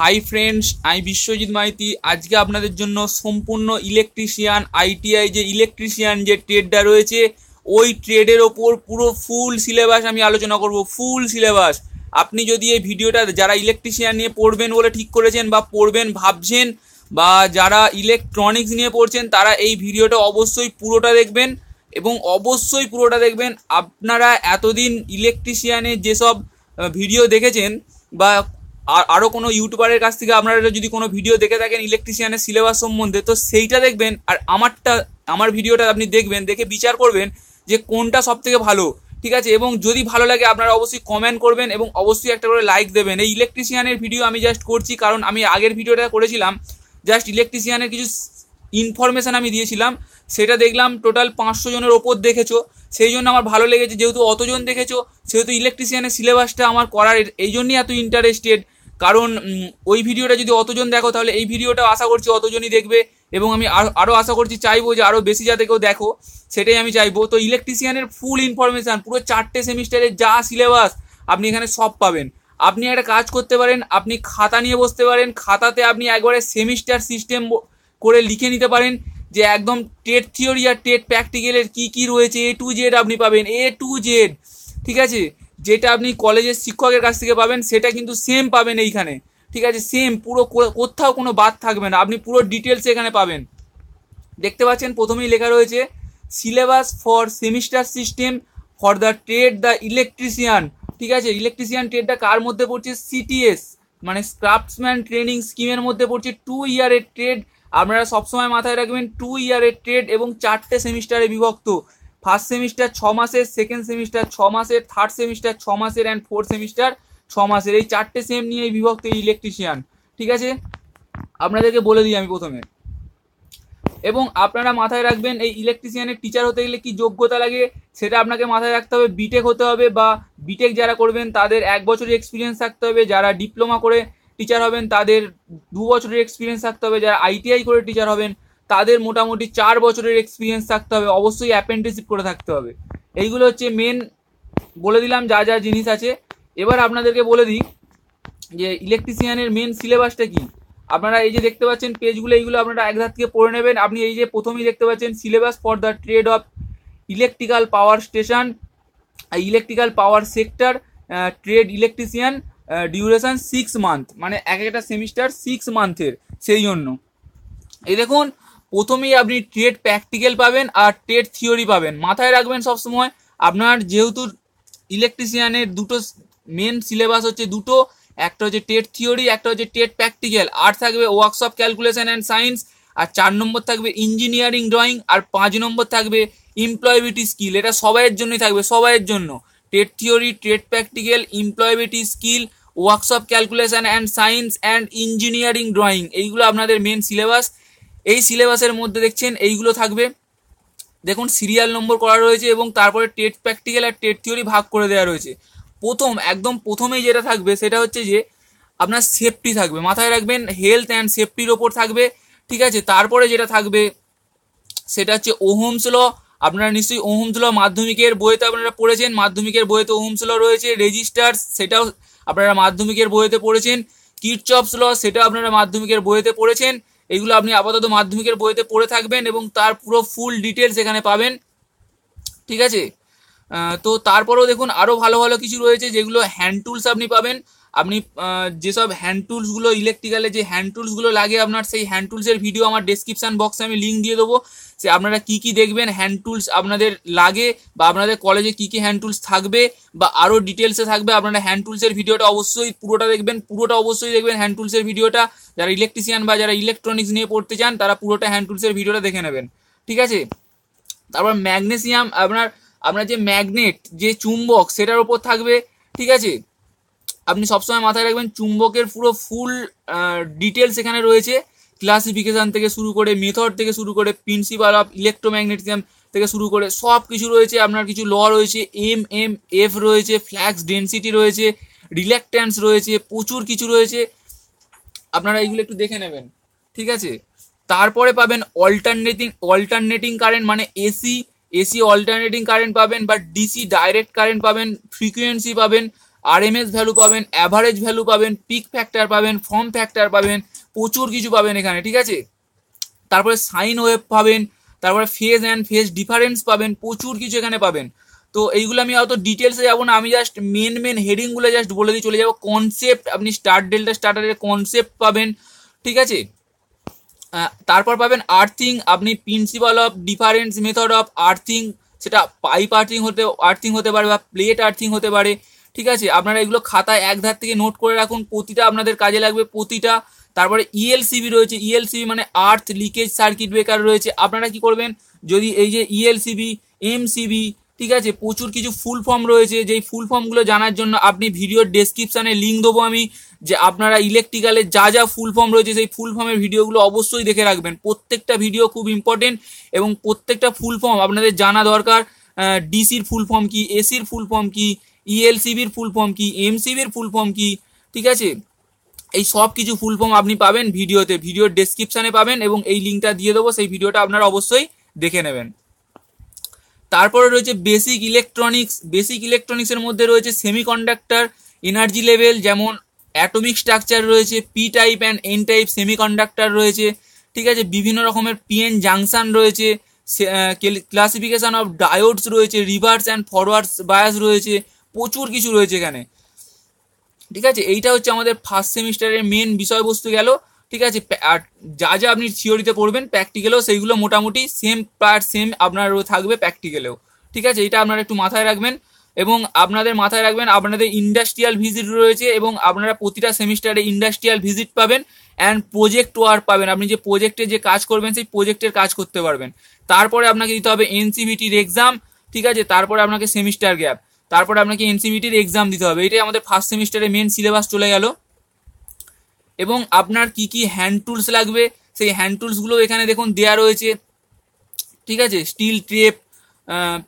hi friends আমি বিশ্বজিৎ মাইতি আজকে আপনাদের জন্য সম্পূর্ণ ইলেকট্রিশিয়ান আইটিআই যে ইলেকট্রিশিয়ান যে ট্রেডটা রয়েছে ওই ট্রেডের ওপর পুরো ফুল সিলেবাস আমি আলোচনা করব ফুল সিলেবাস আপনি যদি এই ভিডিওটা যারা ইলেকট্রিশিয়ান নিয়ে পড়বেন বলে ঠিক করেছেন বা পড়বেন ভাবছেন বা যারা ইলেকট্রনিক্স নিয়ে পড়ছেন তারা এই ভিডিওটা অবশ্যই পুরোটা দেখবেন এবং অবশ্যই পুরোটা দেখবেন আপনারা এতদিন ইলেকট্রিশিয়ানের যেসব ভিডিও দেখেছেন বা আর আরও কোনো ইউটিউবারের কাছ থেকে আপনারা যদি কোনো ভিডিও দেখে থাকেন ইলেকট্রিশিয়ানের সিলেবাস সম্বন্ধে তো সেইটা দেখবেন আর আমারটা আমার ভিডিওটা আপনি দেখবেন দেখে বিচার করবেন যে কোনটা সব থেকে ভালো ঠিক আছে এবং যদি ভালো লাগে আপনারা অবশ্যই কমেন্ট করবেন এবং অবশ্যই একটা করে লাইক দেবেন এই ইলেকট্রিশিয়ানের ভিডিও আমি জাস্ট করছি কারণ আমি আগের ভিডিওটা করেছিলাম জাস্ট ইলেকট্রিশিয়ানের কিছু ইনফরমেশান আমি দিয়েছিলাম সেটা দেখলাম টোটাল পাঁচশো জনের ওপর দেখেছো সেই জন্য আমার ভালো লেগেছে যেহেতু অতজন দেখেছো সেহেতু ইলেকট্রিশিয়ানের সিলেবাসটা আমার করার এই জন্যই এত ইন্টারেস্টেড কারণ ওই ভিডিওটা যদি অতজন দেখো তাহলে এই ভিডিওটাও আশা করছি অতজনই দেখবে এবং আমি আরও আশা করছি চাইবো যে আরও বেশি যাতে কেউ দেখো সেটাই আমি চাইবো তো ইলেকট্রিশিয়ানের ফুল ইনফরমেশান পুরো চারটে সেমিস্টারের যা সিলেবাস আপনি এখানে সব পাবেন আপনি একটা কাজ করতে পারেন আপনি খাতা নিয়ে বসতে পারেন খাতাতে আপনি একবারে সেমিস্টার সিস্টেম করে লিখে নিতে পারেন যে একদম টেট থিওরি আর টেট প্র্যাকটিক্যালের কী কী রয়েছে এ টু জেড আপনি পাবেন এ টু জেড ঠিক আছে যেটা আপনি কলেজের শিক্ষকের কাছ থেকে পাবেন সেটা কিন্তু সেম পাবেন এইখানে ঠিক আছে সেম পুরো কোথাও কোনো বাদ থাকবে না আপনি পুরো ডিটেলস এখানে পাবেন দেখতে পাচ্ছেন প্রথমেই লেখা রয়েছে syllabus for semester system for the trade the electrician ঠিক আছে ইলেকট্রিশিয়ান ট্রেডটা কার মধ্যে পড়ছে সিটিএস মানে ক্রাফটসম্যান ট্রেনিং স্কিমের মধ্যে পড়ছে টু ইয়ারের ট্রেড আপনারা সবসময় মাথায় রাখবেন টু ইয়ারের ট্রেড এবং চারটে সেমিস্টারে বিভক্ত ফার্স্ট সেমিস্টার ছ মাসের সেকেন্ড সেমিস্টার ছ মাসের থার্ড সেমিস্টার ছ মাসের অ্যান্ড ফোর্থ সেমিস্টার ছ মাসের এই চারটে সেম নিয়ে বিভক্ত ইলেকট্রিশিয়ান ঠিক আছে আপনাদেরকে বলে দিই আমি প্রথমে এবং আপনারা মাথায় রাখবেন এই ইলেকট্রিশিয়ানের টিচার হতে গেলে কি যোগ্যতা লাগে সেটা আপনাকে মাথায় রাখতে হবে বিটেক হতে হবে বা বিটেক যারা করবেন তাদের এক বছরের এক্সপিরিয়েন্স থাকতে হবে যারা ডিপ্লোমা করে টিচার হবেন তাদের দু বছরের এক্সপিরিয়েন্স থাকতে হবে যারা আইটিআই করে টিচার হবেন তাদের মোটামুটি চার বছরের এক্সপিরিয়েন্স থাকতে হবে অবশ্যই অ্যাপেন্টিসিপ করে থাকতে হবে এইগুলো হচ্ছে মেন বলে দিলাম যা যা জিনিস আছে এবার আপনাদেরকে বলে দিই যে ইলেকট্রিশিয়ানের মেন সিলেবাসটা কি আপনারা এই যে দেখতে পাচ্ছেন পেজগুলো এইগুলো আপনারা একধার থেকে পড়ে নেবেন আপনি এই যে প্রথমেই দেখতে পাচ্ছেন syllabus for the trade of electrical power station electrical power sector trade electrician duration six month মানে এক একটা সেমিস্টার সিক্স মান্থের সেই জন্য এই দেখুন প্রথমেই আপনি ট্রেড প্র্যাকটিক্যাল পাবেন আর ট্রেড থিওরি পাবেন মাথায় রাখবেন সবসময় আপনার যেহেতু ইলেকট্রিশিয়ানের দুটো মেন সিলেবাস হচ্ছে দুটো একটা হচ্ছে টেট থিওরি একটা হচ্ছে টেট প্র্যাকটিক্যাল আর থাকবে ওয়ার্কশপ ক্যালকুলেশন অ্যান্ড সায়েন্স আর চার নম্বর থাকবে ইঞ্জিনিয়ারিং ড্রয়িং আর পাঁচ নম্বর থাকবে এমপ্লয়েবিলিটি স্কিল এটা সবাইয়ের জন্যই থাকবে সবাইয়ের জন্য টেট থিওরি টেট practical employability skill workshop calculation and science and engineering drawing এইগুলো আপনাদের মেন সিলেবাস এই সিলেবাসের মধ্যে দেখছেন এইগুলো থাকবে দেখুন সিরিয়াল নম্বর করা রয়েছে এবং তারপরে টেট প্র্যাকটিক্যাল আর টেট থিওরি ভাগ করে দেওয়া রয়েছে প্রথম একদম প্রথমেই যেটা থাকবে সেটা হচ্ছে যে আপনার সেফটি থাকবে মাথায় রাখবেন হেলথ অ্যান্ড সেফটির ওপর থাকবে ঠিক আছে তারপরে যেটা থাকবে সেটা হচ্ছে ওহোমস ল আপনারা নিশ্চয়ই ওহোমস ল মাধ্যমিকের বইয়েতে আপনারা পড়েছেন মাধ্যমিকের বইয়েতে ওহোমস ল রয়েছে রেজিস্টার সেটাও আপনারা মাধ্যমিকের বইয়েতে পড়েছেন কিটচপস ল সেটাও আপনারা মাধ্যমিকের বইয়েতে পড়েছেন এইগুলো আপনি আপাতত মাধ্যমিকের বইতে পড়ে থাকবেন এবং তার পুরো ফুল ডিটেলস এখানে পাবেন ঠিক আছে তো তারপরেও দেখুন আরও ভালো ভালো কিছু রয়েছে যেগুলো হ্যান্ড টুলস আপনি পাবেন আপনি যেসব হ্যান্ড টুলসগুলো ইলেকট্রিক্যালে যে হ্যান্ড টুলসগুলো লাগে আপনার সেই হ্যান্ড টুলসের ভিডিও আমার ডেসক্রিপশান বক্সে আমি লিঙ্ক দিয়ে দেবো সে আপনারা কি কি দেখবেন হ্যান্ড টুলস আপনাদের লাগে বা আপনাদের কলেজে কি কি হ্যান্ড টুলস থাকবে বা আরও ডিটেলসে থাকবে আপনারা হ্যান্ড টুলসের ভিডিওটা অবশ্যই পুরোটা দেখবেন পুরোটা অবশ্যই দেখবেন হ্যান্ড টুলসের ভিডিওটা যারা ইলেকট্রিশিয়ান বা যারা ইলেকট্রনিক্স নিয়ে পড়তে চান তারা পুরোটা হ্যান্ড টুলসের ভিডিওটা দেখে নেবেন ঠিক আছে তারপর ম্যাগনেসিয়াম আপনার আপনার যে ম্যাগনেট যে চুম্বক সেটার ওপর থাকবে ঠিক আছে আপনি সবসময় মাথায় রাখবেন চুম্বকের পুরো ফুল ডিটেলস এখানে রয়েছে ক্লাসিফিকেশান থেকে শুরু করে মেথড থেকে শুরু করে প্রিন্সিপাল অফ ইলেকট্রোম্যাগনেটিজম থেকে শুরু করে সব কিছু রয়েছে আপনার কিছু ল রয়েছে এম এম এফ রয়েছে ফ্ল্যাক্স ডেন্সিটি রয়েছে রিল্যাক্ট্যান্স রয়েছে প্রচুর কিছু রয়েছে আপনারা এইগুলো একটু দেখে নেবেন ঠিক আছে তারপরে পাবেন অল্টারনেটিং অল্টারনেটিং কারেন্ট মানে এসি এসি অল্টারনেটিং কারেন্ট পাবেন বা ডিসি ডাইরেক্ট কারেন্ট পাবেন ফ্রিকুয়েন্সি পাবেন আরএমএস ভ্যালু পাবেন অ্যাভারেজ ভ্যালু পাবেন পিক ফ্যাক্টর পাবেন ফর্ম ফ্যাক্টর পাবেন প্রচুর কিছু পাবেন এখানে ঠিক আছে তারপরে সাইন ওয়েব পাবেন তারপরে ফেজ অ্যান্ড ফেজ ডিফারেন্স পাবেন প্রচুর কিছু এখানে পাবেন তো এইগুলো আমি অত ডিটেলসে যাবো না আমি জাস্ট মেন মেন হেডিংগুলো জাস্ট বলে দিয়ে চলে যাবো কনসেপ্ট আপনি স্টার ডেলটা স্টার্টারের কনসেপ্ট পাবেন ঠিক আছে তারপর পাবেন আর্থিং আপনি principle of difference method of earthing সেটা পাইপ আর্থিং হতে আর্থিং হতে পারে বা প্লেট আর্থিং হতে পারে ঠিক আছে আপনারা এগুলো খাতায় এক ধার থেকে নোট করে রাখুন প্রতিটা আপনাদের কাজে লাগবে প্রতিটা তারপরে ইএলসিবি e রয়েছে ইএলসিবি e মানে আর্থ লিকেজ সার্কিট ব্রেকার রয়েছে আপনারা কি করবেন যদি এই যে ইএলসিবি e এমসিবি ঠিক আছে প্রচুর কিছু ফুল ফর্ম রয়েছে যেই ফুল ফর্মগুলো জানার জন্য আপনি ভিডিওর ডেসক্রিপশানে লিঙ্ক দেবো আমি যে আপনারা ইলেকট্রিক্যালে যা যা ফুল ফর্ম রয়েছে সেই ফুল ফর্মের ভিডিওগুলো অবশ্যই দেখে রাখবেন প্রত্যেকটা ভিডিও খুব ইম্পর্টেন্ট এবং প্রত্যেকটা ফুল ফর্ম আপনাদের জানা দরকার ডিসির ফুল ফর্ম কি এসির ফুল ফর্ম কি ইএলসিবির ফুল ফর্ম কি এমসিবির ফুল ফর্ম কি ঠিক আছে এই সব কিছু ফুল ফর্ম আপনি পাবেন ভিডিওতে ভিডিওর ডেসক্রিপশানে পাবেন এবং এই লিঙ্কটা দিয়ে দেবো সেই ভিডিওটা আপনারা অবশ্যই দেখে নেবেন তারপরে রয়েছে বেসিক ইলেকট্রনিক্স বেসিক ইলেকট্রনিক্সের মধ্যে রয়েছে সেমিকন্ডাক্টর এনার্জি লেভেল যেমন অ্যাটমিক স্ট্রাকচার রয়েছে P type and N type semiconductor রয়েছে ঠিক আছে বিভিন্ন রকমের পিএন জাংশন রয়েছে ক্লাসিফিকেশন অফ ডায়োডস রয়েছে রিভার্স অ্যান্ড ফরওয়ার্ডস বায়াস রয়েছে প্রচুর কিছু রয়েছে এখানে ঠিক আছে এইটা হচ্ছে আমাদের ফার্স্ট সেমিস্টারের মেন বিষয়বস্তু গেল ঠিক আছে আর যা যা আপনি থিওরিতে পড়বেন প্র্যাকটিক্যালেও সেইগুলো মোটামুটি সেম প্রায় সেম আপনার থাকবে প্র্যাকটিক্যালেও ঠিক আছে এটা আপনারা একটু মাথায় রাখবেন এবং আপনাদের মাথায় রাখবেন আপনাদের ইন্ডাস্ট্রিয়াল ভিজিট রয়েছে এবং আপনারা প্রতিটা সেমিস্টারে ইন্ডাস্ট্রিয়াল ভিজিট পাবেন অ্যান্ড প্রজেক্ট ওয়ার্ক পাবেন আপনি যে প্রজেক্টে যে কাজ করবেন সেই প্রজেক্টের কাজ করতে পারবেন তারপরে আপনাকে দিতে হবে এনসিবিটির e এক্সাম ঠিক আছে তারপরে আপনাকে সেমিস্টার গ্যাপ তারপরে আপনাকে এনসিবিটির এক্সাম দিতে হবে এটাই আমাদের ফার্স্ট সেমিস্টারে মেন সিলেবাস চলে গেল এবং আপনার কি কি হ্যান্ড টুলস লাগবে সেই হ্যান্ড টুলসগুলো এখানে দেখুন দেয়া রয়েছে ঠিক আছে স্টিল ট্রেপ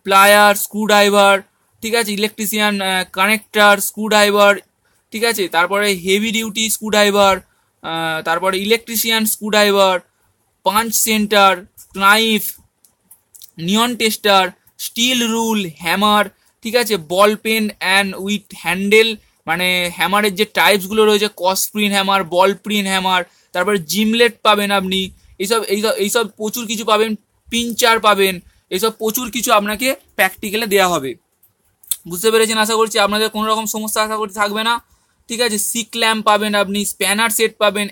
প্লায়ার স্ক্রুড্রাইভার ঠিক আছে ইলেকট্রিশিয়ান কানেক্টার স্ক্রুড্রাইভার ঠিক আছে তারপরে হেভি ডিউটি স্ক্রুড্রাইভার তারপরে electrician screwdriver punch centre knife neon tester steel rule hammer ঠিক আছে ball peen and with handle মানে হ্যামারের যে টাইপসগুলো রয়েছে কসপ্রিন হ্যামার বল প্রিন হ্যামার তারপরে জিমলেট পাবেন আপনি এইসব এইসব এইসব প্রচুর কিছু পাবেন পিনচার পাবেন এইসব প্রচুর কিছু আপনাকে প্র্যাকটিক্যালে দেওয়া হবে বুঝতে পেরেছেন আশা করছি আপনাদের কোনো রকম সমস্যা আশা করছি থাকবে না ঠিক আছে সিক ল্যাম্প পাবেন আপনি স্প্যানার সেট পাবেন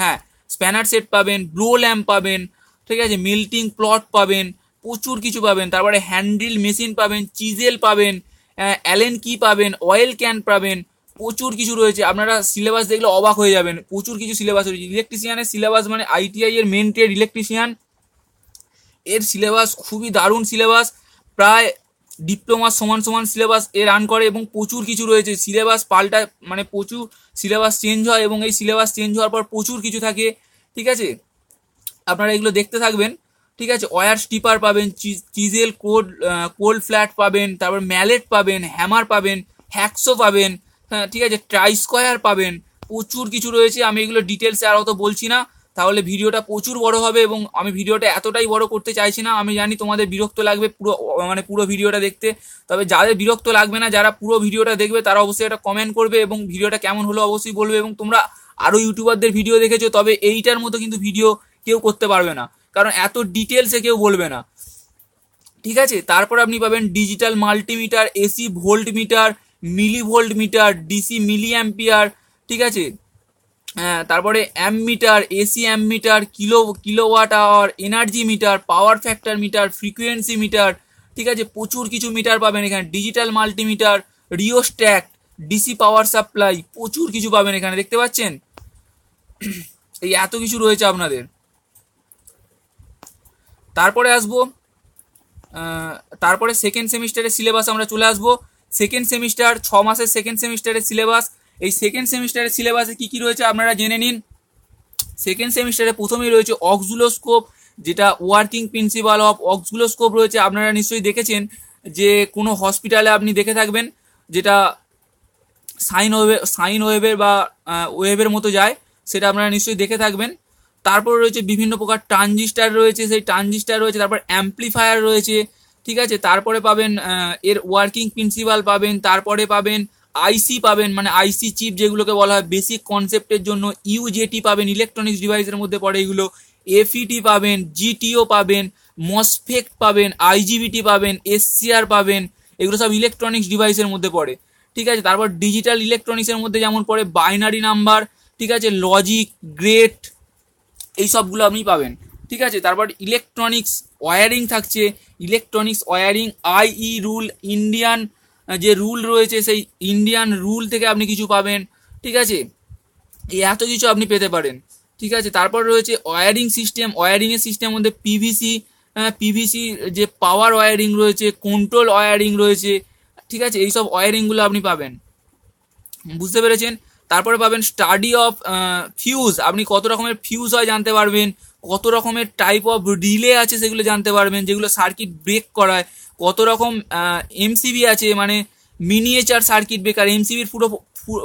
হ্যাঁ স্প্যানার সেট পাবেন ব্লো ল্যাম্প পাবেন ঠিক আছে মিল্টিং প্লট পাবেন প্রচুর কিছু পাবেন তারপরে হ্যান্ডেল মেশিন পাবেন চিজেল পাবেন অ্যালেন কি পাবেন অয়েল ক্যান পাবেন প্রচুর কিছু রয়েছে আপনারা সিলেবাস দেখলে অবাক হয়ে যাবেন প্রচুর কিছু সিলেবাস রয়েছে ইলেকট্রিশিয়ানের সিলেবাস মানে আইটিআই এর মেন ট্রেড ইলেকট্রিশিয়ান এর সিলেবাস খুবই দারুণ সিলেবাস প্রায় ডিপ্লোমা সমান সমান সিলেবাস এ রান করে এবং প্রচুর কিছু রয়েছে সিলেবাস পাল্টা মানে প্রচুর সিলেবাস চেঞ্জ হয় এবং এই সিলেবাস চেঞ্জ হওয়ার পর প্রচুর কিছু থাকে ঠিক আছে আপনারা এগুলো দেখতে থাকবেন ঠিক আছে ওয়ার স্টিপার পাবেন চিজেল কোড কোল্ড ফ্ল্যাট পাবেন তারপর ম্যালেট পাবেন হ্যামার পাবেন হ্যাক্সো পাবেন হ্যাঁ ঠিক আছে ট্রাই স্কোয়ার পাবেন প্রচুর কিছু রয়েছে আমি এগুলো ডিটেলসে আর অত বলছি না তাহলে ভিডিওটা প্রচুর বড় হবে এবং আমি ভিডিওটা এতটাই বড় করতে চাইছি না আমি জানি তোমাদের বিরক্ত লাগবে পুরো মানে পুরো ভিডিওটা দেখতে তবে যাদের বিরক্ত লাগবে না যারা পুরো ভিডিওটা দেখবে তারা অবশ্যই একটা কমেন্ট করবে এবং ভিডিওটা কেমন হলো অবশ্যই বলবে এবং তোমরা আরও ইউটিউবারদের ভিডিও দেখেছো তবে এইটার মতো কিন্তু ভিডিও কেউ করতে পারবে না কারণ এত ডিটেলসে কেউ বলবে না ঠিক আছে তারপর আপনি পাবেন digital multimeter AC volt meter milli volt meter DC milli ampere ঠিক আছে হ্যাঁ তারপরে meter AC ammeter kilo kilowatt hour energy meter power factor meter frequency meter ঠিক আছে প্রচুর কিছু মিটার পাবেন এখানে digital multimeter rheostat DC power supply প্রচুর কিছু পাবেন এখানে দেখতে পাচ্ছেন এই এত কিছু রয়েছে আপনাদের তারপরে আসবো তারপরে সেকেন্ড সেমিস্টারের সিলেবাস আমরা চলে আসবো সেকেন্ড সেমিস্টার ছ মাসের সেকেন্ড সেমিস্টারের সিলেবাস এই সেকেন্ড সেমিস্টারের সিলেবাসে কী কী রয়েছে আপনারা জেনে নিন সেকেন্ড সেমিস্টারে প্রথমেই রয়েছে অক্সুলোস্কোপ যেটা ওয়ার্কিং প্রিন্সিপাল অফ অক্সগুলোস্কোপ রয়েছে আপনারা নিশ্চয়ই দেখেছেন যে কোনো হসপিটালে আপনি দেখে থাকবেন যেটা সাইন ওয়েবে সাইন ওয়েবের বা ওয়েবের মতো যায় সেটা আপনারা নিশ্চয়ই দেখে থাকবেন তারপর রয়েছে বিভিন্ন প্রকার ট্রানজিস্টার রয়েছে সেই ট্রানজিস্টার রয়েছে তারপর অ্যাম্প্লিফায়ার রয়েছে ঠিক আছে তারপরে পাবেন এর ওয়ার্কিং প্রিন্সিপাল পাবেন তারপরে পাবেন আইসি পাবেন মানে আইসি চিপ যেগুলোকে বলা হয় বেসিক কনসেপ্টের জন্য ইউজেটি পাবেন ইলেকট্রনিক্স ডিভাইসের মধ্যে পড়ে এগুলো এফিটি e পাবেন জিটিও পাবেন মসফেক্ট পাবেন আইজিবিটি পাবেন এসসিআর পাবেন এগুলো সব ইলেকট্রনিক্স ডিভাইসের মধ্যে পড়ে ঠিক আছে তারপর ডিজিটাল ইলেকট্রনিক্সের মধ্যে যেমন পড়ে বাইনারি নাম্বার ঠিক আছে লজিক গ্রেট এই সবগুলো আপনি পাবেন ঠিক আছে তারপর ইলেকট্রনিক্স ওয়ারিং থাকছে electronics wiring IE rule Indian যে রুল রয়েছে সেই ইন্ডিয়ান রুল থেকে আপনি কিছু পাবেন ঠিক আছে এই এত কিছু আপনি পেতে পারেন ঠিক আছে তারপর রয়েছে ওয়ারিং সিস্টেম ওয়ারিংয়ের সিস্টেম মধ্যে পিভিসি পিভিসি যে পাওয়ার ওয়ারিং রয়েছে কন্ট্রোল ওয়ারিং রয়েছে ঠিক আছে এইসব ওয়ারিংগুলো আপনি পাবেন বুঝতে পেরেছেন তারপরে পাবেন স্টাডি অফ ফিউজ আপনি কত রকমের ফিউজ হয় জানতে পারবেন কত রকমের টাইপ অফ রিলে আছে সেগুলো জানতে পারবেন যেগুলো সার্কিট ব্রেক করায় কত রকম এমসিবি আছে মানে মিনিয়েচার সার্কিট ব্রেকার এমসিবির পুরো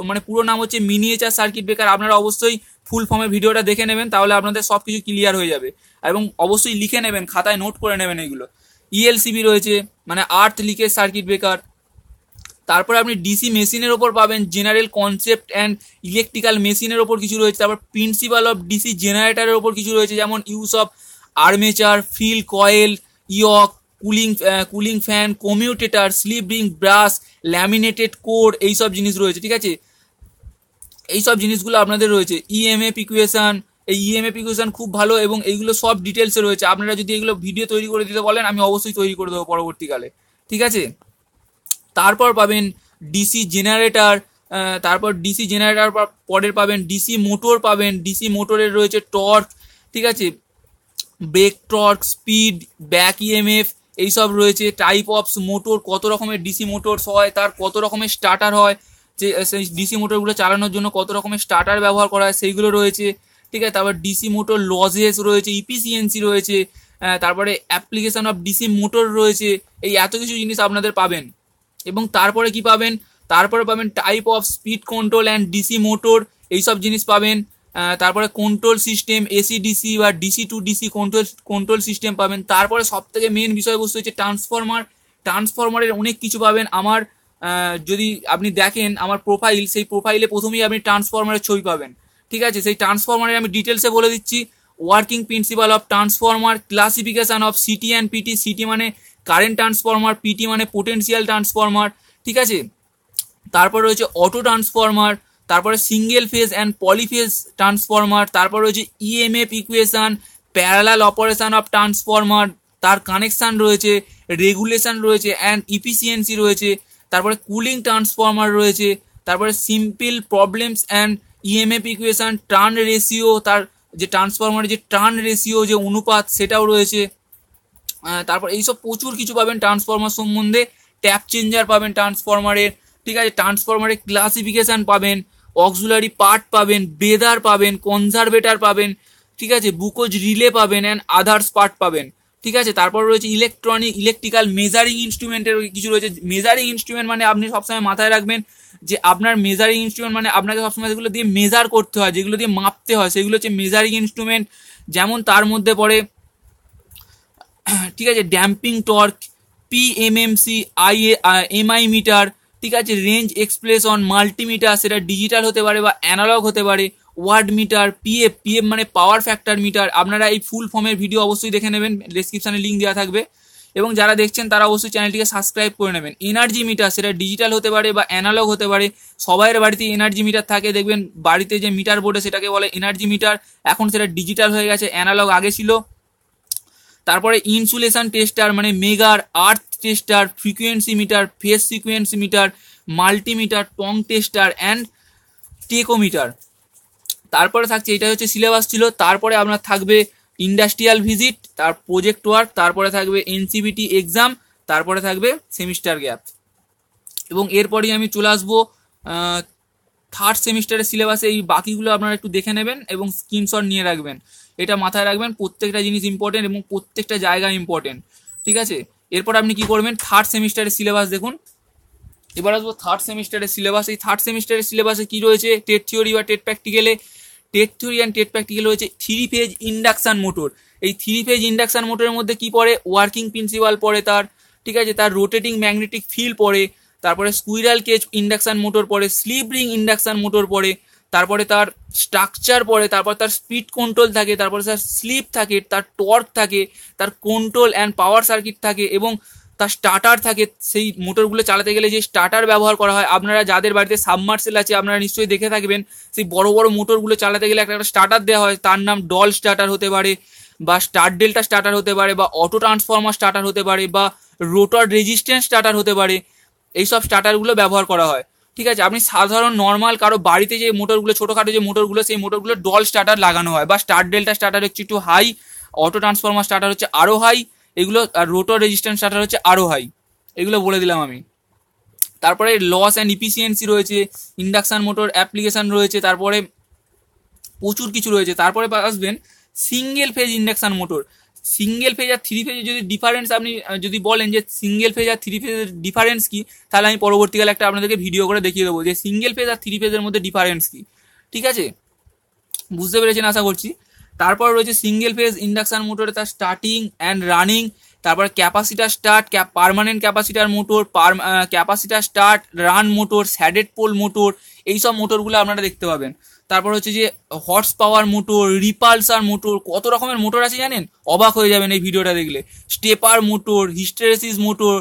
মানে পুরো নাম হচ্ছে মিনিয়েচার সার্কিট ব্রেকার আপনারা অবশ্যই ফুল ফর্মে ভিডিওটা দেখে নেবেন তাহলে আপনাদের সব কিছু ক্লিয়ার হয়ে যাবে এবং অবশ্যই লিখে নেবেন খাতায় নোট করে নেবেন এগুলো ইএলসিবি e রয়েছে মানে আর্থ লিকেজ সার্কিট ব্রেকার তারপরে আপনি ডিসি মেশিনের ওপর পাবেন জেনারেল কনসেপ্ট অ্যান্ড ইলেকট্রিক্যাল মেশিনের ওপর কিছু রয়েছে তারপর প্রিন্সিপাল অফ ডিসি জেনারেটারের ওপর কিছু রয়েছে যেমন use of armature field coil yoke cooling cooling fan commutator slip ring brush laminated core এইসব জিনিস রয়েছে ঠিক আছে এইসব জিনিসগুলো আপনাদের রয়েছে ইএমএফ e পিকুয়েশান এই ইএমএফ e পিকুয়েশান খুব ভালো এবং এইগুলো সব ডিটেলসে রয়েছে আপনারা যদি এগুলো ভিডিও তৈরি করে দিতে বলেন আমি অবশ্যই তৈরি করে দেবো পরবর্তীকালে ঠিক আছে তারপর পাবেন ডিসি জেনারেটার তারপর ডিসি জেনারেটার পরের পাবেন ডিসি মোটর পাবেন ডিসি মোটরের রয়েছে টর্ক ঠিক আছে brake torque speed back EMF এইসব রয়েছে টাইপ অফস মোটর কত রকমের ডিসি মোটরস হয় তার কত রকমের স্টার্টার হয় যে সেই ডিসি মোটরগুলো চালানোর জন্য কত রকমের স্টার্টার ব্যবহার করা হয় সেইগুলো রয়েছে ঠিক আছে তারপর ডিসি মোটর লজেস রয়েছে ইপিসিএনসি e রয়েছে তারপরে অ্যাপ্লিকেশন অফ ডিসি মোটর রয়েছে এই এত কিছু জিনিস আপনাদের পাবেন এবং তারপরে কি পাবেন তারপরে পাবেন type of speed control and DC motor এইসব জিনিস পাবেন তারপরে কন্ট্রোল সিস্টেম এসি ডিসি বা DC to DC control control system পাবেন তারপরে সব থেকে মেন বিষয়বস্তু হচ্ছে ট্রান্সফরমার ট্রান্সফরমারের অনেক কিছু পাবেন আমার যদি আপনি দেখেন আমার প্রোফাইল সেই প্রোফাইলে প্রথমেই আপনি ট্রান্সফরমারের ছবি পাবেন ঠিক আছে সেই ট্রান্সফরমারের আমি ডিটেলসে বলে দিচ্ছি working principle of transformer classification of CT and PT CT মানে কারেন্ট ট্রান্সফর্মার পিটি মানে পোটেন্সিয়াল ট্রান্সফর্মার ঠিক আছে তারপর রয়েছে অটো ট্রান্সফর্মার তারপরে single phase and polyphase transformer তারপর রয়েছে EMF equation parallel operation of transformer তার কানেকশান রয়েছে রেগুলেশান রয়েছে অ্যান্ড ইফিসিয়েন্সি রয়েছে তারপরে কুলিং ট্রান্সফর্মার রয়েছে তারপরে simple problems and EMF equation turn ratio তার যে ট্রান্সফর্মারের যে টার্ন রেশিও যে অনুপাত সেটাও রয়েছে তারপর এইসব প্রচুর কিছু পাবেন ট্রান্সফরমার সম্বন্ধে ট্যাপ চেঞ্জার পাবেন ট্রান্সফরমারের ঠিক আছে ট্রান্সফরমারের ক্লাসিফিকেশান পাবেন অক্সুলারি পার্ট পাবেন বেদার পাবেন কনজারভেটার পাবেন ঠিক আছে বুকোজ রিলে পাবেন অ্যান্ড আদার্স পার্ট পাবেন ঠিক আছে তারপর রয়েছে ইলেকট্রনিক ইলেকট্রিক্যাল মেজারিং ইনস্ট্রুমেন্টের কিছু রয়েছে মেজারিং ইনস্ট্রুমেন্ট মানে আপনি সবসময় মাথায় রাখবেন যে আপনার মেজারিং ইনস্ট্রুমেন্ট মানে আপনাকে সবসময় যেগুলো দিয়ে মেজার করতে হয় যেগুলো দিয়ে মাপতে হয় সেগুলো হচ্ছে মেজারিং ইনস্ট্রুমেন্ট যেমন তার মধ্যে পড়ে ঠিক আছে damping torque P M M C I M I meter ঠিক আছে রেঞ্জ এক্সপ্রেস অন মাল্টিমিটার সেটা ডিজিটাল হতে পারে বা অ্যানালগ হতে পারে ওয়ার্ড মিটার পিএফ পিএফ মানে পাওয়ার ফ্যাক্টর মিটার আপনারা এই ফুল ফর্মের ভিডিও অবশ্যই দেখে নেবেন ডিসক্রিপশানে লিঙ্ক দেওয়া থাকবে এবং যারা দেখছেন তারা অবশ্যই চ্যানেলটিকে সাবস্ক্রাইব করে নেবেন এনার্জি মিটার সেটা ডিজিটাল হতে পারে বা অ্যানালগ হতে পারে সবাইয়ের বাড়িতে এনার্জি মিটার থাকে দেখবেন বাড়িতে যে মিটার বোর্ডে সেটাকে বলে এনার্জি মিটার এখন সেটা ডিজিটাল হয়ে গেছে অ্যানালগ আগে ছিল তারপরে ইনসুলেশন টেস্টার মানে megger earth tester frequency meter phase sequence meter multimeter tong tester and tachometer তারপরে থাকছে এটা হচ্ছে সিলেবাস ছিল তারপরে আপনার থাকবে ইন্ডাস্ট্রিয়াল ভিজিট তার প্রজেক্ট ওয়ার্ক তারপরে থাকবে এনসিবিটি এক্সাম e তারপরে থাকবে সেমিস্টার গ্যাপ এবং এরপরেই আমি চলে আসবো থার্ড সেমিস্টারের সিলেবাসে এই বাকিগুলো আপনারা একটু দেখে নেবেন এবং স্ক্রিনশট নিয়ে রাখবেন এটা মাথায় রাখবেন প্রত্যেকটা জিনিস ইম্পর্টেন্ট এবং প্রত্যেকটা জায়গা ইম্পর্টেন্ট ঠিক আছে এরপর আপনি কি করবেন থার্ড সেমিস্টারের সিলেবাস দেখুন এবার আসবো থার্ড সেমিস্টারের সিলেবাস এই থার্ড সেমিস্টারের সিলেবাসে কি রয়েছে টেট থিওরি বা টেট প্র্যাকটিক্যালে টেট থিওরি অ্যান্ড টেট প্র্যাকটিক্যাল রয়েছে থ্রি পেজ ইন্ডাকশান মোটর এই থ্রি পেজ ইন্ডাকশান মোটরের মধ্যে কি পড়ে ওয়ার্কিং প্রিন্সিপাল পড়ে তার ঠিক আছে তার রোটেটিং ম্যাগনেটিক ফিল পড়ে তারপরে স্কুইরাল কেজ ইন্ডাকশান মোটর পড়ে স্লিপ রিং ইন্ডাকশান মোটর পড়ে তারপরে তার স্ট্রাকচার পড়ে তারপর তার স্পিড কন্ট্রোল থাকে তারপরে তার স্লিপ থাকে তার টর্ক থাকে তার কন্ট্রোল অ্যান্ড পাওয়ার সার্কিট থাকে এবং তার স্টার্টার থাকে সেই মোটরগুলো চালাতে গেলে যে স্টার্টার ব্যবহার করা হয় আপনারা যাদের বাড়িতে সাবমার্সেল আছে আপনারা নিশ্চয়ই দেখে থাকবেন সেই বড় বড় মোটরগুলো চালাতে গেলে একটা একটা স্টার্টার দেওয়া হয় তার নাম ডল স্টার্টার হতে পারে বা স্টার ডেল্টা স্টার্টার হতে পারে বা অটো ট্রান্সফর্মার স্টার্টার হতে পারে বা রোটর রেজিস্ট্যান্স স্টার্টার হতে পারে এইসব স্টার্টারগুলো ব্যবহার করা হয় ঠিক আছে আপনি সাধারণ নর্মাল কারো বাড়িতে যে মোটরগুলো ছোটোখাটো যে মোটরগুলো সেই মোটরগুলো ডল স্টার্টার লাগানো হয় বা স্টার ডেল্টা স্টার্টার হচ্ছে একটু হাই অটো ট্রান্সফর্মার স্টার্টার হচ্ছে আরও হাই এগুলো আর রোটর রেজিস্ট্যান্স স্টার্টার হচ্ছে আরও হাই এগুলো বলে দিলাম আমি তারপরে লস অ্যান্ড ইফিসিয়েন্সি রয়েছে ইন্ডাকশান মোটর অ্যাপ্লিকেশান রয়েছে তারপরে প্রচুর কিছু রয়েছে তারপরে আসবেন single phase induction motor single phase আর থ্রি ফেজের যদি ডিফারেন্স আপনি যদি বলেন যে সিঙ্গেল ফেজ আর থ্রি ফেজের ডিফারেন্স কি তাহলে আমি পরবর্তীকালে একটা আপনাদেরকে ভিডিও করে দেখিয়ে দেবো যে সিঙ্গেল ফেজ আর থ্রি ফেজের মধ্যে ডিফারেন্স কি ঠিক আছে বুঝতে পেরেছেন আশা করছি তারপর রয়েছে সিঙ্গেল ফেজ ইন্ডাকশান মোটরে তার স্টার্টিং অ্যান্ড রানিং তারপর capacitor start permanent capacitor motor capacitor start run motor shaded pole motor এইসব মোটরগুলো আপনারা দেখতে পাবেন তারপর হচ্ছে যে horse power motor repulsion motor কত রকমের মোটর আছে জানেন অবাক হয়ে যাবেন এই ভিডিওটা দেখলে স্টেপার মোটর হিস্টেরেসিস মোটর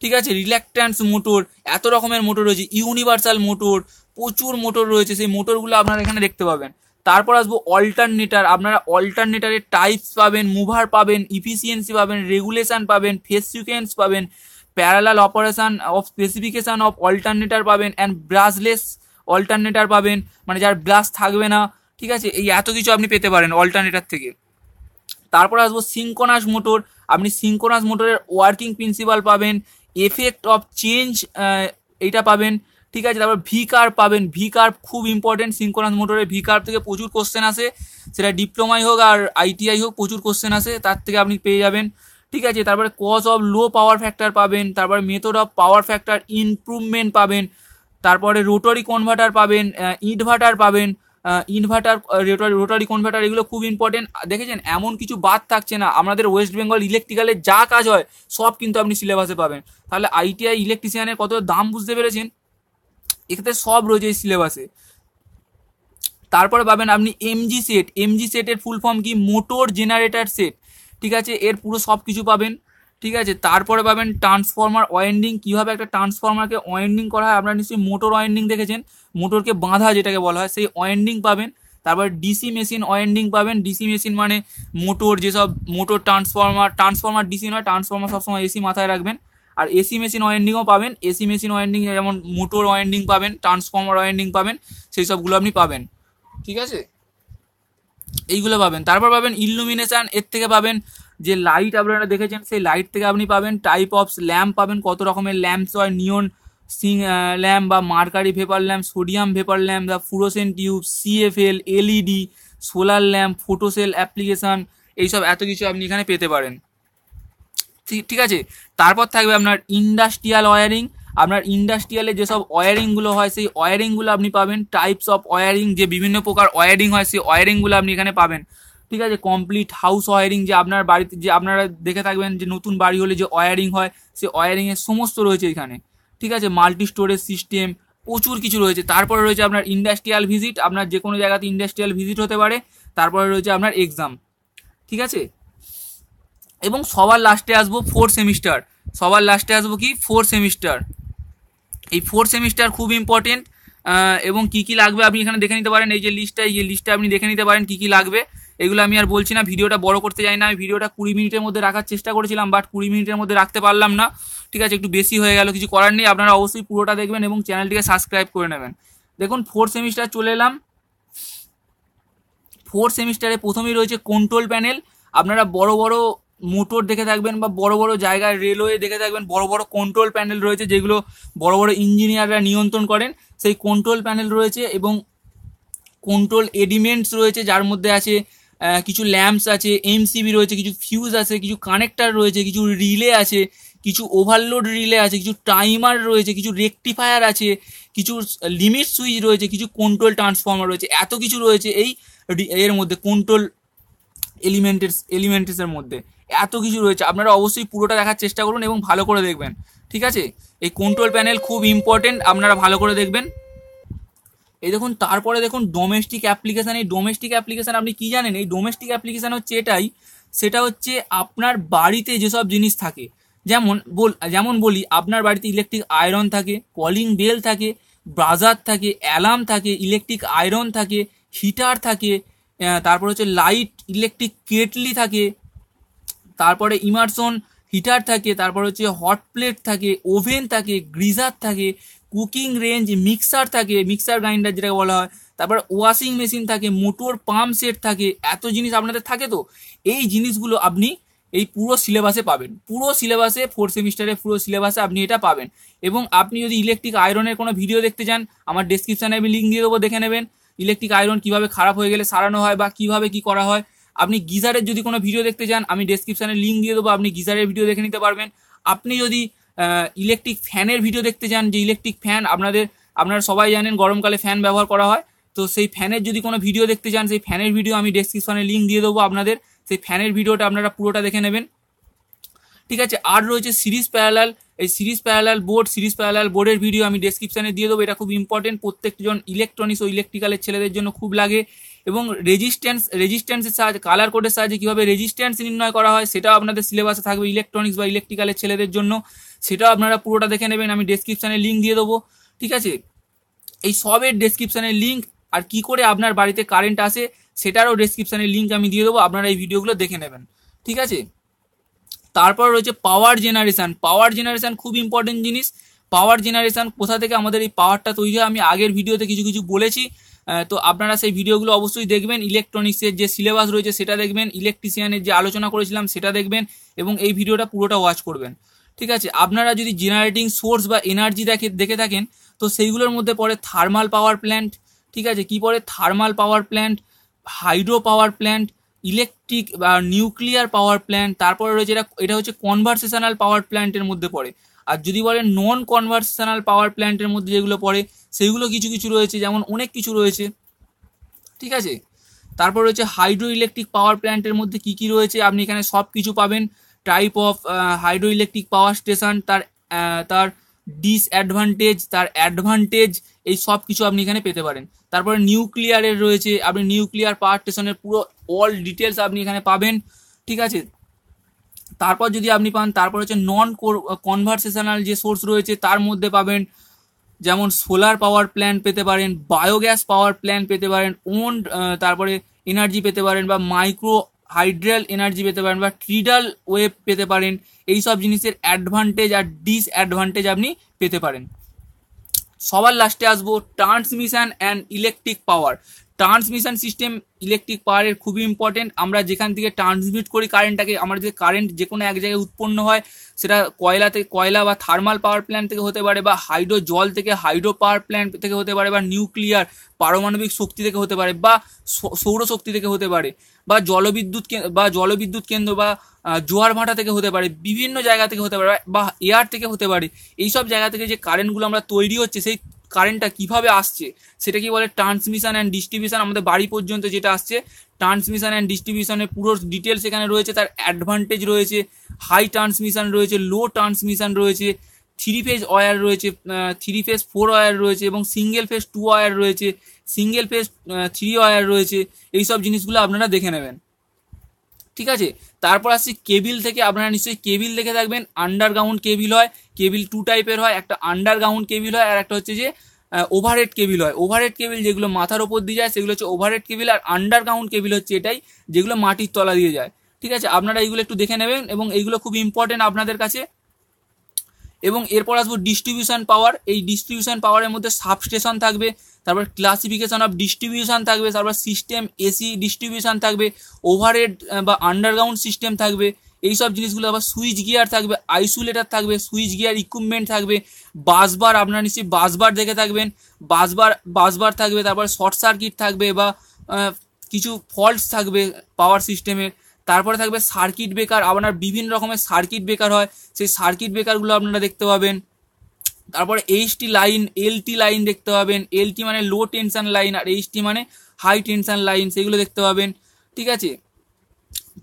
ঠিক আছে রিল্যাকট্যান্স মোটর এত রকমের মোটর রয়েছে ইউনিভার্সাল মোটর প্রচুর মোটর রয়েছে সেই মোটরগুলো আপনারা এখানে দেখতে পাবেন তারপর আসবো অল্টারনেটার আপনারা অল্টারনেটারের টাইপস পাবেন মুভার পাবেন ইফিসিয়েন্সি পাবেন রেগুলেশন পাবেন ফেস সিকুয়েন্স পাবেন parallel operation of specification of alternator পাবেন অ্যান্ড ব্রাসলেস অল্টারনেটার পাবেন মানে যার গ্লাস থাকবে না ঠিক আছে এই এত কিছু আপনি পেতে পারেন অল্টারনেটার থেকে তারপর আসবো সিঙ্কোনাস মোটর আপনি সিঙ্কোনাস মোটরের ওয়ার্কিং প্রিন্সিপাল পাবেন এফেক্ট অফ চেঞ্জ এইটা পাবেন ঠিক আছে তারপর ভি কার্ভ পাবেন ভি কার্ভ খুব ইম্পর্টেন্ট সিঙ্কোনাস মোটরের ভি কার্ভ থেকে প্রচুর কোশ্চেন আসে সেটা ডিপ্লোমাই হোক আর আইটিআই হোক প্রচুর কোশ্চেন আসে তার থেকে আপনি পেয়ে যাবেন ঠিক আছে তারপরে cause of low power factor পাবেন তারপর method of power factor improvement পাবেন তারপরে রোটারি কনভার্টার পাবেন ইনভার্টার পাবেন ইনভার্টার রোটারি কনভার্টার এগুলো খুব ইম্পর্টেন্ট দেখেছেন এমন কিছু বাদ থাকছে না আমাদের ওয়েস্ট বেঙ্গল ইলেকট্রিক্যালে যা কাজ হয় সব কিন্তু আপনি সিলেবাসে পাবেন তাহলে আইটিআই ইলেকট্রিশিয়ানের কত দাম বুঝতে পেরেছেন এক্ষেত্রে সব রয়েছে সিলেবাসে তারপরে পাবেন আপনি এমজি সেট এমজি সেটের ফুল ফর্ম কি মোটর জেনারেটার সেট ঠিক আছে এর পুরো সব কিছু পাবেন ঠিক আছে তারপরে পাবেন ট্রান্সফর্মার ওয়াইন্ডিং কীভাবে একটা ট্রান্সফর্মারকে ওয়াইন্ডিং করা হয় আপনারা নিশ্চয়ই মোটর ওয়াইন্ডিং দেখেছেন মোটরকে বাঁধা যেটাকে বলা হয় সেই ওয়াইন্ডিং পাবেন তারপর ডিসি মেশিন ওয়াইন্ডিং পাবেন ডিসি মেশিন মানে মোটর যেসব মোটর ট্রান্সফর্মার ট্রান্সফর্মার ডিসি নয় ট্রান্সফর্মার সবসময় এসি মাথায় রাখবেন আর এসি মেশিন ওয়াইন্ডিংও পাবেন এসি মেশিন ওয়াইন্ডিং যেমন মোটর ওয়াইন্ডিং পাবেন ট্রান্সফর্মার ওয়াইন্ডিং পাবেন সেই সবগুলো আপনি পাবেন ঠিক আছে এইগুলো পাবেন তারপর পাবেন ইলুমিনেশান এর থেকে পাবেন যে লাইট আপনারা দেখেছেন সেই লাইট থেকে আপনি পাবেন টাইপ অফ ল্যাম্প পাবেন কত রকমের ল্যাম্পস হয় নিয়ন সিং ল্যাম্প বা mercury vapour lamp sodium vapour lamp বা fluorescent tube CFL LED solar lamp photocell application এইসব এত কিছু আপনি এখানে পেতে পারেন ঠিক আছে তারপর থাকবে আপনার ইন্ডাস্ট্রিয়াল ওয়ারিং আপনার ইন্ডাস্ট্রিয়ালে যেসব ওয়ারিংগুলো হয় সেই ওয়ারিংগুলো আপনি পাবেন টাইপস অফ ওয়ারিং যে বিভিন্ন প্রকার ওয়ারিং হয় সেই ওয়ারিংগুলো আপনি এখানে পাবেন ঠিক আছে কমপ্লিট হাউস ওয়ারিং যে আপনার বাড়িতে যে আপনারা দেখে থাকবেন যে নতুন বাড়ি হলে যে ওয়ারিং হয় সে ওয়ারিংয়ের সমস্ত রয়েছে এখানে ঠিক আছে মাল্টি স্টোরেজ সিস্টেম প্রচুর কিছু রয়েছে তারপরে রয়েছে আপনার ইন্ডাস্ট্রিয়াল ভিজিট আপনার যে কোনো জায়গাতে ইন্ডাস্ট্রিয়াল ভিজিট হতে পারে তারপরে রয়েছে আপনার এক্সাম ঠিক আছে এবং সবার লাস্টে আসবো ফোর সেমিস্টার সবার লাস্টে আসবো কি ফোর সেমিস্টার এই ফোর সেমিস্টার খুব ইম্পর্টেন্ট এবং কি কি লাগবে আপনি এখানে দেখে নিতে পারেন এই যে লিস্টটা এই যে লিস্টটা আপনি দেখে নিতে পারেন কি কি লাগবে এগুলো আমি আর বলছি না ভিডিওটা বড় করতে চাই না আমি ভিডিওটা কুড়ি মিনিটের মধ্যে রাখার চেষ্টা করেছিলাম বাট কুড়ি মিনিটের মধ্যে রাখতে পারলাম না ঠিক আছে একটু বেশি হয়ে গেল কিছু করার নেই আপনারা অবশ্যই পুরোটা দেখবেন এবং চ্যানেলটিকে সাবস্ক্রাইব করে নেবেন দেখুন ফোর্থ সেমিস্টার চলে এলাম ফোর্থ সেমিস্টারে প্রথমেই রয়েছে কন্ট্রোল প্যানেল আপনারা বড় বড় মোটর দেখে থাকবেন বা বড় বড় জায়গায় রেলওয়ে দেখে থাকবেন বড় বড় কন্ট্রোল প্যানেল রয়েছে যেগুলো বড় বড় ইঞ্জিনিয়াররা নিয়ন্ত্রণ করেন সেই কন্ট্রোল প্যানেল রয়েছে এবং কন্ট্রোল এডিমেন্টস রয়েছে যার মধ্যে আছে কিছু ল্যাম্পস আছে এমসিবি রয়েছে কিছু ফিউজ আছে কিছু কানেক্টার রয়েছে কিছু রিলে আছে কিছু ওভারলোড রিলে আছে কিছু টাইমার রয়েছে কিছু রেকটিফায়ার আছে কিছু লিমিট সুইচ রয়েছে কিছু কন্ট্রোল ট্রান্সফর্মার রয়েছে এত কিছু রয়েছে এই এর মধ্যে কন্ট্রোল এলিমেন্টেস এলিমেন্টেসের মধ্যে এত কিছু রয়েছে আপনারা অবশ্যই পুরোটা দেখার চেষ্টা করুন এবং ভালো করে দেখবেন ঠিক আছে এই কন্ট্রোল প্যানেল খুব ইম্পর্টেন্ট আপনারা ভালো করে দেখবেন এই দেখুন তারপরে দেখুন ডোমেস্টিক অ্যাপ্লিকেশান এই ডোমেস্টিক অ্যাপ্লিকেশান আপনি কি জানেন এই ডোমেস্টিক অ্যাপ্লিকেশান হচ্ছে এটাই সেটা হচ্ছে আপনার বাড়িতে যেসব জিনিস থাকে যেমন বল যেমন বলি আপনার বাড়িতে ইলেকট্রিক আয়রন থাকে কলিং বেল থাকে ব্রাজার থাকে অ্যালার্ম থাকে ইলেকট্রিক আয়রন থাকে হিটার থাকে তারপর হচ্ছে লাইট ইলেকট্রিক কেটলি থাকে তারপরে ইমারসন হিটার থাকে তারপর হচ্ছে হট প্লেট থাকে ওভেন থাকে গ্রিজার থাকে কুকিং রেঞ্জ মিক্সার থাকে মিক্সার গ্রাইন্ডার যেটাকে বলা হয় তারপর ওয়াশিং মেশিন থাকে মোটর পাম্প সেট থাকে এত জিনিস আপনাদের থাকে তো এই জিনিসগুলো আপনি এই পুরো সিলেবাসে পাবেন পুরো সিলেবাসে ফোর্থ সেমিস্টারে পুরো সিলেবাসে আপনি এটা পাবেন এবং আপনি যদি ইলেকট্রিক আয়রনের কোনো ভিডিও দেখতে চান আমার ডিসক্রিপশানে আমি লিঙ্ক দিয়ে দেবো দেখে নেবেন ইলেকট্রিক আয়রন কীভাবে খারাপ হয়ে গেলে সারানো হয় বা কীভাবে কি করা হয় আপনি গিজারের যদি কোনো ভিডিও দেখতে চান আমি ডিসক্রিপশানে লিঙ্ক দিয়ে দেবো আপনি গিজারের ভিডিও দেখে নিতে পারবেন আপনি যদি ইলেকট্রিক ফ্যানের ভিডিও দেখতে চান যে ইলেকট্রিক ফ্যান আপনাদের আপনারা সবাই জানেন গরমকালে ফ্যান ব্যবহার করা হয় তো সেই ফ্যানের যদি কোনো ভিডিও দেখতে চান সেই ফ্যানের ভিডিও আমি ডেসক্রিপশনে লিঙ্ক দিয়ে দেবো আপনাদের সেই ফ্যানের ভিডিওটা আপনারা পুরোটা দেখে নেবেন ঠিক আছে আর রয়েছে সিরিজ প্যারালাল এই series parallel board series parallel বোর্ডের ভিডিও আমি ডেসক্রিপশানে দিয়ে দেবো এটা খুব ইম্পর্টেন্ট প্রত্যেকজন ইলেকট্রনিক্স ও ইলেকট্রিক্যালের ছেলেদের জন্য খুব লাগে এবং রেজিস্ট্যান্স রেজিস্ট্যান্সের সাহায্যে কালার কোডের সাহায্যে কীভাবে রেজিস্ট্যান্স নির্ণয় করা হয় সেটাও আপনাদের সিলেবাসে থাকবে ইলেকট্রনিক্স বা ইলেকট্রিক্যালের ছেলেদের জন্য সেটাও আপনারা পুরোটা দেখে নেবেন আমি ডেসক্রিপশানে লিঙ্ক দিয়ে দেবো ঠিক আছে এই সবের ডেসক্রিপশানের লিঙ্ক আর কি করে আপনার বাড়িতে কারেন্ট আসে সেটারও ডেসক্রিপশানে লিঙ্ক আমি দিয়ে দেবো আপনারা এই ভিডিওগুলো দেখে নেবেন ঠিক আছে তারপর রয়েছে পাওয়ার জেনারেশান পাওয়ার জেনারেশান খুব ইম্পর্টেন্ট জিনিস পাওয়ার জেনারেশান কোথা থেকে আমাদের এই পাওয়ারটা তৈরি হয় আমি আগের ভিডিওতে কিছু কিছু বলেছি তো আপনারা সেই ভিডিওগুলো অবশ্যই দেখবেন ইলেকট্রনিক্সের যে সিলেবাস রয়েছে সেটা দেখবেন ইলেকট্রিশিয়ানের যে আলোচনা করেছিলাম সেটা দেখবেন এবং এই ভিডিওটা পুরোটা ওয়াচ করবেন ঠিক আছে আপনারা যদি জেনারেটিং সোর্স বা এনার্জি দেখে দেখে থাকেন তো সেইগুলোর মধ্যে পড়ে থার্মাল পাওয়ার প্ল্যান্ট ঠিক আছে কি পড়ে thermal power plant hydro power plant electric বা নিউক্লিয়ার পাওয়ার প্ল্যান্ট তারপরে রয়েছে এটা এটা হচ্ছে কনভারসেশনাল পাওয়ার প্ল্যান্টের মধ্যে পড়ে আর যদি বলেন নন কনভার্সেশনাল পাওয়ার প্ল্যান্টের মধ্যে যেগুলো পড়ে সেগুলো কিছু কিছু রয়েছে যেমন অনেক কিছু রয়েছে ঠিক আছে তারপর রয়েছে হাইড্রো ইলেকট্রিক পাওয়ার প্ল্যান্টের মধ্যে কি কি রয়েছে আপনি এখানে সব কিছু পাবেন type of hydro electric power station তার তার ডিসঅ্যাডভান্টেজ তার অ্যাডভান্টেজ এই সব কিছু আপনি এখানে পেতে পারেন তারপরে নিউক্লিয়ারের রয়েছে আপনি নিউক্লিয়ার পাওয়ার স্টেশনের পুরো অল ডিটেলস আপনি এখানে পাবেন ঠিক আছে তারপর যদি আপনি পান তারপর হচ্ছে নন কনভারসেশনাল যে সোর্স রয়েছে তার মধ্যে পাবেন যেমন সোলার পাওয়ার প্ল্যান্ট পেতে পারেন বায়োগ্যাস পাওয়ার প্ল্যান্ট পেতে পারেন ওন তারপরে এনার্জি পেতে পারেন বা মাইক্রো হাইড্রাল এনার্জি পেতে পারেন বা ট্রিডাল ওয়েভ পেতে পারেন এই সব জিনিসের অ্যাডভান্টেজ আর ডিসঅ্যাডভান্টেজ আপনি পেতে পারেন সবার লাস্টে আসবো transmission and electric power transmission system electric পাওয়ারের খুবই ইম্পর্টেন্ট আমরা যেখান থেকে ট্রান্সমিট করি কারেন্টটাকে আমার যে কারেন্ট যে কোনো এক জায়গায় উৎপন্ন হয় সেটা কয়লাতে কয়লা বা থার্মাল পাওয়ার প্ল্যান্ট থেকে হতে পারে বা হাইড্রো জল থেকে হাইড্রো পাওয়ার প্ল্যান্ট থেকে হতে পারে বা নিউক্লিয়ার পারমাণবিক শক্তি থেকে হতে পারে বা সৌরশক্তি থেকে হতে পারে বা জলবিদ্যুৎ বা জলবিদ্যুৎ কেন্দ্র বা জোয়ার ভাটা থেকে হতে পারে বিভিন্ন জায়গা থেকে হতে পারে বা এয়ার থেকে হতে পারে এইসব জায়গা থেকে যে কারেন্টগুলো আমরা তৈরি হচ্ছে সেই কারেন্টটা কিভাবে আসছে সেটা কি বলে ট্রান্সমিশন অ্যান্ড ডিস্ট্রিবিউশন আমাদের বাড়ি পর্যন্ত যেটা আসছে ট্রান্সমিশন অ্যান্ড ডিস্ট্রিবিউশনের পুরো ডিটেলস এখানে রয়েছে তার অ্যাডভান্টেজ রয়েছে হাই ট্রান্সমিশন রয়েছে লো ট্রান্সমিশন রয়েছে থ্রি ফেজ ওয়ার রয়েছে থ্রি ফেজ ফোর ওয়ার রয়েছে এবং সিঙ্গেল ফেজ টু ওয়ার রয়েছে সিঙ্গেল ফেজ থ্রি ওয়ার রয়েছে এইসব জিনিসগুলো আপনারা দেখে নেবেন ঠিক আছে তারপর আসছি কেবিল থেকে আপনারা নিশ্চয়ই কেবিল দেখে থাকবেন আন্ডারগ্রাউন্ড কেবিল হয় কেবিল টু টাইপের হয় একটা আন্ডারগ্রাউন্ড কেবিল হয় আর একটা হচ্ছে যে ওভারহেড কেবিল হয় ওভারহেড কেবিল যেগুলো মাথার ওপর দিয়ে যায় সেগুলো হচ্ছে ওভারহেড কেবিল আর আন্ডারগ্রাউন্ড কেবিল হচ্ছে এটাই যেগুলো মাটির তলা দিয়ে যায় ঠিক আছে আপনারা এইগুলো একটু দেখে নেবেন এবং এইগুলো খুব ইম্পর্টেন্ট আপনাদের কাছে এবং এরপর আসবো ডিস্ট্রিবিউশন পাওয়ার এই ডিস্ট্রিবিউশন পাওয়ারের মধ্যে সাবস্টেশন থাকবে তারপর ক্লাসিফিকেশন অফ ডিস্ট্রিবিউশন থাকবে তারপর সিস্টেম এসি ডিস্ট্রিবিউশন থাকবে ওভারহেড বা আন্ডারগ্রাউন্ড সিস্টেম থাকবে এইসব জিনিসগুলো আবার সুইচ গিয়ার থাকবে আইসোলেটার থাকবে সুইচ গিয়ার ইকুইপমেন্ট থাকবে বাসবার আপনার নিশ্চয়ই বাসবার দেখে থাকবেন বাসবার বাসবার থাকবে তারপর শর্ট সার্কিট থাকবে বা কিছু ফল্টস থাকবে পাওয়ার সিস্টেমের তারপরে থাকবে সার্কিট ব্রেকার আপনার বিভিন্ন রকমের সার্কিট ব্রেকার হয় সেই সার্কিট ব্রেকারগুলো আপনারা দেখতে পাবেন তারপরে এইচটি লাইন এলটি লাইন দেখতে পাবেন এলটি মানে লো টেনশন লাইন আর এইচটি মানে হাই টেনশন লাইন সেগুলো দেখতে পাবেন ঠিক আছে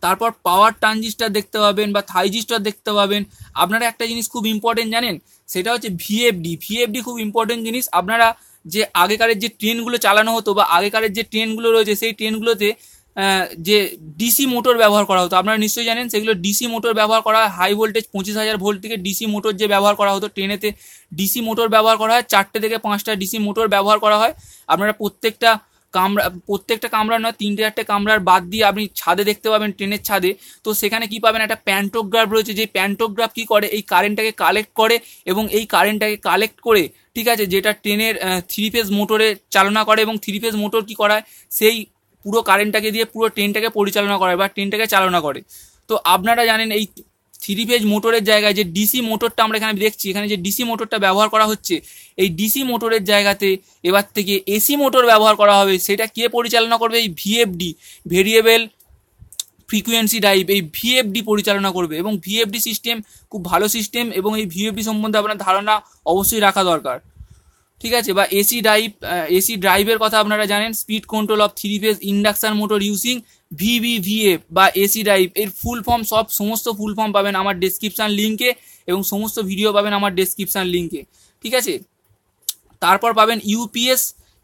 তারপর পাওয়ার ট্রানজিস্টার দেখতে পাবেন বা থাইজিস্টার দেখতে পাবেন আপনারা একটা জিনিস খুব ইম্পর্টেন্ট জানেন সেটা হচ্ছে ভিএফডি ভিএফডি খুব ইম্পর্টেন্ট জিনিস আপনারা যে আগেকারের যে ট্রেনগুলো চালানো হতো বা আগেকারের যে ট্রেনগুলো রয়েছে সেই ট্রেনগুলোতে যে ডিসি মোটর ব্যবহার করা হতো আপনারা নিশ্চয়ই জানেন সেগুলো ডিসি মোটর ব্যবহার করা হয় হাই ভোল্টেজ পঁচিশ হাজার ভোল্ট থেকে ডিসি মোটর যে ব্যবহার করা হতো ট্রেনেতে ডিসি মোটর ব্যবহার করা হয় চারটে থেকে পাঁচটা ডিসি মোটর ব্যবহার করা হয় আপনারা প্রত্যেকটা কামরা প্রত্যেকটা কামরা নয় তিনটে চারটে কামরার বাদ দিয়ে আপনি ছাদে দেখতে পাবেন ট্রেনের ছাদে তো সেখানে কি পাবেন একটা প্যান্টোগ্রাফ রয়েছে যে প্যান্টোগ্রাফ কি করে এই কারেন্টটাকে কালেক্ট করে এবং এই কারেন্টটাকে কালেক্ট করে ঠিক আছে যেটা ট্রেনের থ্রি ফেজ মোটরে চালনা করে এবং থ্রি ফেজ মোটর কি করায় সেই পুরো কারেন্টটাকে দিয়ে পুরো ট্রেনটাকে পরিচালনা করে বা ট্রেনটাকে চালনা করে তো আপনারা জানেন এই থ্রি ফেজ মোটরের জায়গায় যে ডিসি মোটরটা আমরা এখানে দেখছি এখানে যে ডিসি মোটরটা ব্যবহার করা হচ্ছে এই ডিসি মোটরের জায়গাতে এবার থেকে এসি মোটর ব্যবহার করা হবে সেটা কে পরিচালনা করবে এই ভিএফডি ভেরিয়েবল ফ্রিকুয়েন্সি টাইপ এই ভিএফডি পরিচালনা করবে এবং ভিএফডি সিস্টেম খুব ভালো সিস্টেম এবং এই ভিএফডি সম্বন্ধে আপনার ধারণা অবশ্যই রাখা দরকার ঠিক আছে বা এসি ড্রাইভ এসি ড্রাইভের কথা আপনারা জানেন speed control of three phase induction motor using VVVF বা এসি ড্রাইভ এর ফুল ফর্ম সব সমস্ত ফুল ফর্ম পাবেন আমার ডেসক্রিপশান লিঙ্কে এবং সমস্ত ভিডিও পাবেন আমার ডেসক্রিপশান লিঙ্কে ঠিক আছে তারপর পাবেন ইউপিএস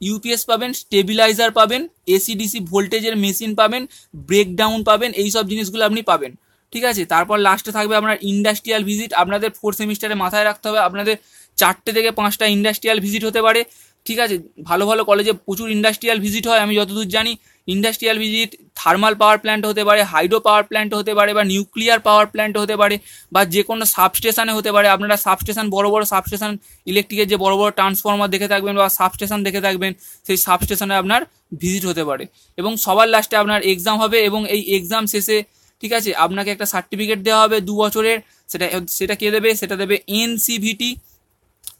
ইউপিএস পাবেন স্টেবিলাইজার পাবেন এসিডিসি ভোল্টেজের মেশিন পাবেন ব্রেকডাউন পাবেন এই সব জিনিসগুলো আপনি পাবেন ঠিক আছে তারপর লাস্টে থাকবে আপনার ইন্ডাস্ট্রিয়াল ভিজিট আপনাদের ফোর সেমিস্টারে মাথায় রাখতে হবে আপনাদের চারটে থেকে পাঁচটা ইন্ডাস্ট্রিয়াল ভিজিট হতে পারে ঠিক আছে ভালো ভালো কলেজে প্রচুর ইন্ডাস্ট্রিয়াল ভিজিট হয় আমি যতদূর জানি industrial visit thermal power plant হতে পারে হাইড্রো পাওয়ার প্ল্যান্ট হতে পারে বা নিউক্লিয়ার পাওয়ার প্ল্যান্ট হতে পারে বা যে কোনো সাবস্টেশনে হতে পারে আপনারা সাবস্টেশন বড় বড় সাবস্টেশন ইলেকট্রিকের যে বড় বড় ট্রান্সফর্মার দেখে থাকবেন বা সাবস্টেশন দেখে থাকবেন সেই সাবস্টেশনে আপনার ভিজিট হতে পারে এবং সবার লাস্টে আপনার এক্সাম হবে এবং এই এক্সাম শেষে ঠিক আছে আপনাকে একটা সার্টিফিকেট দেওয়া হবে দু বছরের সেটা সেটা কে দেবে সেটা দেবে এনসিভিটি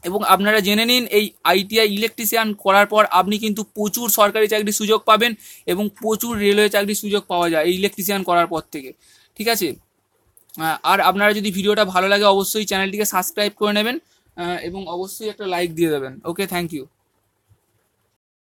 এবং আপনারা জেনে নিন এই আইটিআই ইলেকট্রিশিয়ান করার পর আপনি কিন্তু প্রচুর সরকারি চাকরির সুযোগ পাবেন এবং প্রচুর রেলওয়ে চাকরির সুযোগ পাওয়া যায় এই ইলেকট্রিশিয়ান করার পর থেকে ঠিক আছে আর আপনারা যদি ভিডিওটা ভালো লাগে অবশ্যই চ্যানেলটিকে সাবস্ক্রাইব করে নেবেন এবং অবশ্যই একটা লাইক দিয়ে দেবেন ওকে থ্যাংক ইউ